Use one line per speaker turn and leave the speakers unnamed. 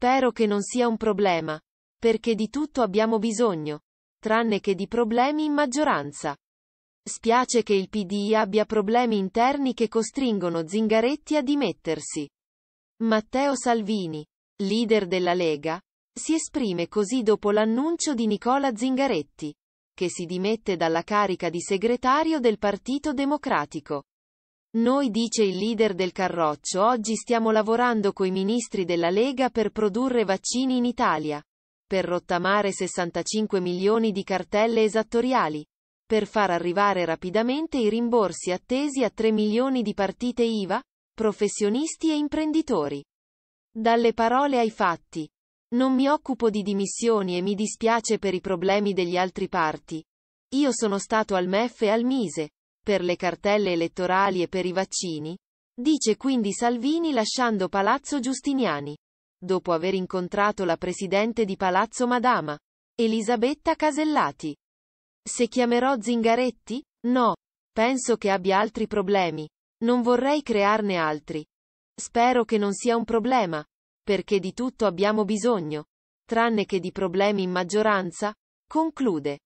Spero che non sia un problema. Perché di tutto abbiamo bisogno. Tranne che di problemi in maggioranza. Spiace che il PD abbia problemi interni che costringono Zingaretti a dimettersi. Matteo Salvini, leader della Lega, si esprime così dopo l'annuncio di Nicola Zingaretti, che si dimette dalla carica di segretario del Partito Democratico. Noi dice il leader del Carroccio oggi stiamo lavorando coi ministri della Lega per produrre vaccini in Italia, per rottamare 65 milioni di cartelle esattoriali, per far arrivare rapidamente i rimborsi attesi a 3 milioni di partite IVA, professionisti e imprenditori. Dalle parole ai fatti. Non mi occupo di dimissioni e mi dispiace per i problemi degli altri parti. Io sono stato al MEF e al MISE, per le cartelle elettorali e per i vaccini, dice quindi Salvini lasciando Palazzo Giustiniani. Dopo aver incontrato la presidente di Palazzo Madama, Elisabetta Casellati. Se chiamerò Zingaretti? No. Penso che abbia altri problemi. Non vorrei crearne altri. Spero che non sia un problema, perché di tutto abbiamo bisogno, tranne che di problemi in maggioranza, conclude.